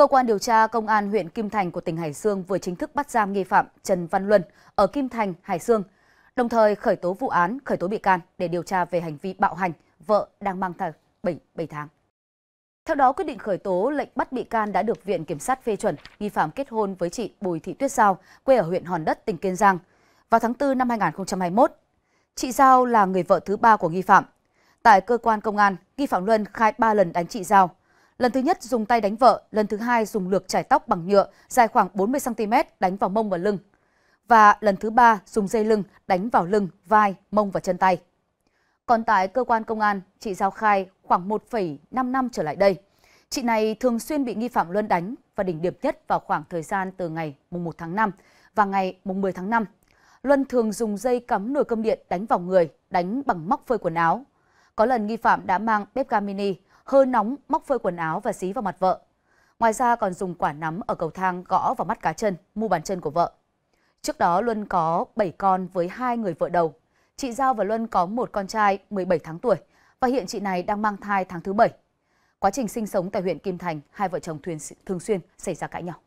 Cơ quan điều tra Công an huyện Kim Thành của tỉnh Hải Dương vừa chính thức bắt giam nghi phạm Trần Văn Luân ở Kim Thành, Hải Dương, đồng thời khởi tố vụ án, khởi tố bị can để điều tra về hành vi bạo hành vợ đang mang thai 7, 7 tháng. Theo đó, quyết định khởi tố lệnh bắt bị can đã được Viện Kiểm sát phê chuẩn, nghi phạm kết hôn với chị Bùi Thị Tuyết Giao, quê ở huyện Hòn Đất, tỉnh Kiên Giang, vào tháng 4 năm 2021. Chị Giao là người vợ thứ ba của nghi phạm. Tại cơ quan công an, nghi phạm Luân khai 3 lần đánh chị Giao, Lần thứ nhất dùng tay đánh vợ, lần thứ hai dùng lược chải tóc bằng nhựa dài khoảng 40cm đánh vào mông và lưng. Và lần thứ ba dùng dây lưng đánh vào lưng, vai, mông và chân tay. Còn tại cơ quan công an, chị Giao khai khoảng 1,5 năm trở lại đây. Chị này thường xuyên bị nghi phạm Luân đánh và đỉnh điểm nhất vào khoảng thời gian từ ngày 1 tháng 5 và ngày 10 tháng 5. Luân thường dùng dây cắm nồi cơm điện đánh vào người, đánh bằng móc phơi quần áo. Có lần nghi phạm đã mang bếp ga mini hơ nóng, móc phơi quần áo và xí vào mặt vợ. Ngoài ra còn dùng quả nắm ở cầu thang gõ vào mắt cá chân, mu bàn chân của vợ. Trước đó Luân có 7 con với hai người vợ đầu. Chị Giao và Luân có một con trai 17 tháng tuổi và hiện chị này đang mang thai tháng thứ 7. Quá trình sinh sống tại huyện Kim Thành, hai vợ chồng thường xuyên xảy ra cãi nhau.